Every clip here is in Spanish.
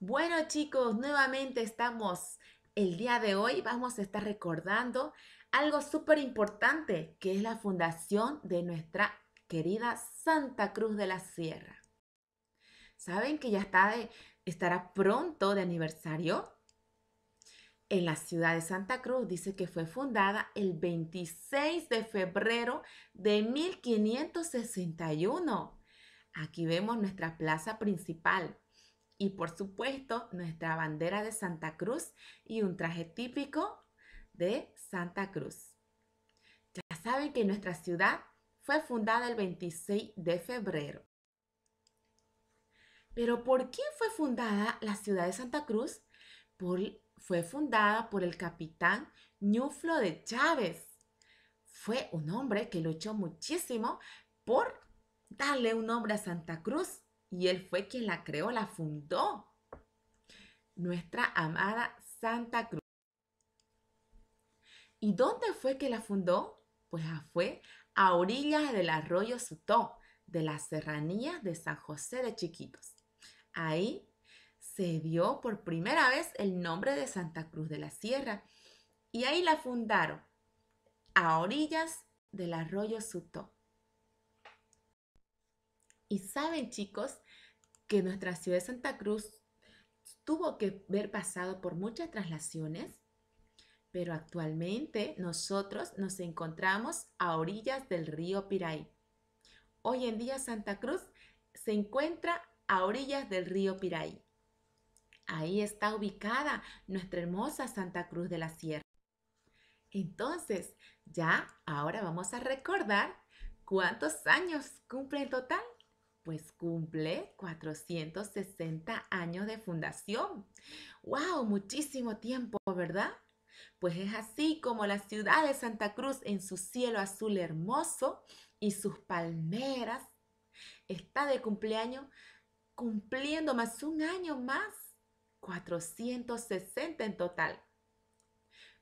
Bueno chicos, nuevamente estamos. El día de hoy vamos a estar recordando algo súper importante que es la fundación de nuestra querida Santa Cruz de la Sierra. ¿Saben que ya está estará pronto de aniversario? En la ciudad de Santa Cruz dice que fue fundada el 26 de febrero de 1561. Aquí vemos nuestra plaza principal, y por supuesto nuestra bandera de Santa Cruz y un traje típico de Santa Cruz. Ya saben que nuestra ciudad fue fundada el 26 de febrero. Pero ¿por quién fue fundada la ciudad de Santa Cruz? fue fundada por el capitán Ñuflo de Chávez. Fue un hombre que luchó muchísimo por darle un nombre a Santa Cruz y Él fue quien la creó, la fundó. Nuestra amada Santa Cruz. ¿Y dónde fue que la fundó? Pues ah, fue a orillas del arroyo Sutó, de la Serranía de San José de Chiquitos. Ahí se dio por primera vez el nombre de Santa Cruz de la Sierra y ahí la fundaron, a orillas del arroyo Sutó. Y saben chicos que nuestra ciudad de Santa Cruz tuvo que haber pasado por muchas traslaciones, pero actualmente nosotros nos encontramos a orillas del río Piray. Hoy en día Santa Cruz se encuentra a orillas del río Piray. Ahí está ubicada nuestra hermosa Santa Cruz de la Sierra. Entonces, ya ahora vamos a recordar cuántos años cumple en total pues cumple 460 años de fundación. ¡Wow! Muchísimo tiempo, ¿verdad? Pues es así como la ciudad de Santa Cruz en su cielo azul hermoso y sus palmeras está de cumpleaños cumpliendo más un año más, 460 en total.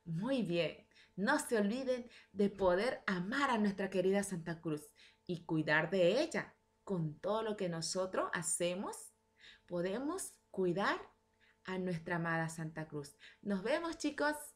Muy bien, no se olviden de poder amar a nuestra querida Santa Cruz y cuidar de ella con todo lo que nosotros hacemos, podemos cuidar a nuestra amada Santa Cruz. Nos vemos chicos.